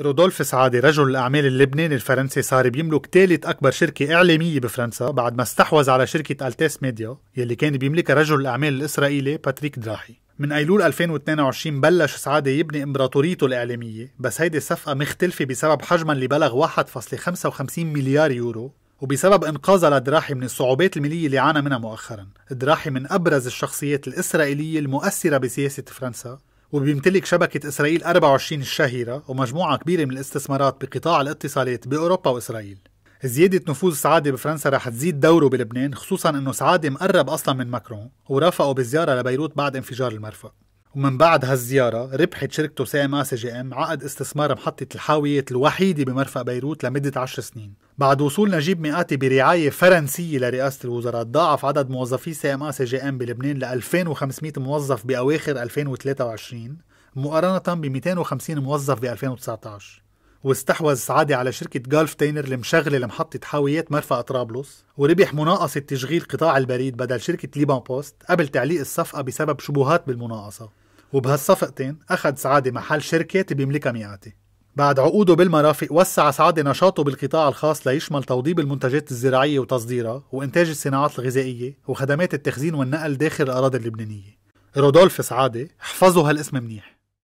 رودولف سعادة رجل الأعمال اللبناني الفرنسي صار بيملك ثالث أكبر شركة إعلامية بفرنسا بعد ما استحوذ على شركة ألتاس ميديا يلي كان بيملكها رجل الأعمال الإسرائيلي باتريك دراحي من أيلول 2022 بلش سعادة يبني إمبراطوريته الإعلامية بس هيدي الصفقة مختلفة بسبب حجمها اللي بلغ 1.55 مليار يورو وبسبب انقاذها لدراحي من الصعوبات المالية اللي عانى منها مؤخرا دراحي من أبرز الشخصيات الإسرائيلية المؤثرة بسياسة فرنسا وبيمتلك شبكة إسرائيل 24 الشهيرة ومجموعة كبيرة من الاستثمارات بقطاع الاتصالات بأوروبا وإسرائيل زيادة نفوذ سعادة بفرنسا رح تزيد دوره بلبنان خصوصا أنه سعادة مقرب أصلا من ماكرون ورافقه بزيارة لبيروت بعد انفجار المرفأ ومن بعد هالزيارة ربحت شركته ام سي جي ام عقد استثمار محطة الحاوية الوحيدة بمرفأ بيروت لمدة 10 سنين بعد وصول نجيب مئاتي برعاية فرنسية لرئاسة الوزراء ضاعف عدد موظفي سي ام سي جي ام بلبنان ل 2500 موظف بأواخر 2023 مقارنة ب 250 موظف ب 2019 واستحوذ سعادة على شركة جولف تاينر المشغلة لمحطة حاويات مرفأ طرابلس وربح مناقصة تشغيل قطاع البريد بدل شركة ليبان بوست قبل تعليق الصفقة بسبب شبهات بالمناقصة وبهالصفقتين أخذ سعادة محل شركة بيملكها مياتي بعد عقوده بالمرافق وسع سعادة نشاطه بالقطاع الخاص ليشمل توضيب المنتجات الزراعية وتصديرها وإنتاج الصناعات الغذائية وخدمات التخزين والنقل داخل الأراضي اللبنانية رودولف سعادة احفظوا هالاسم منيح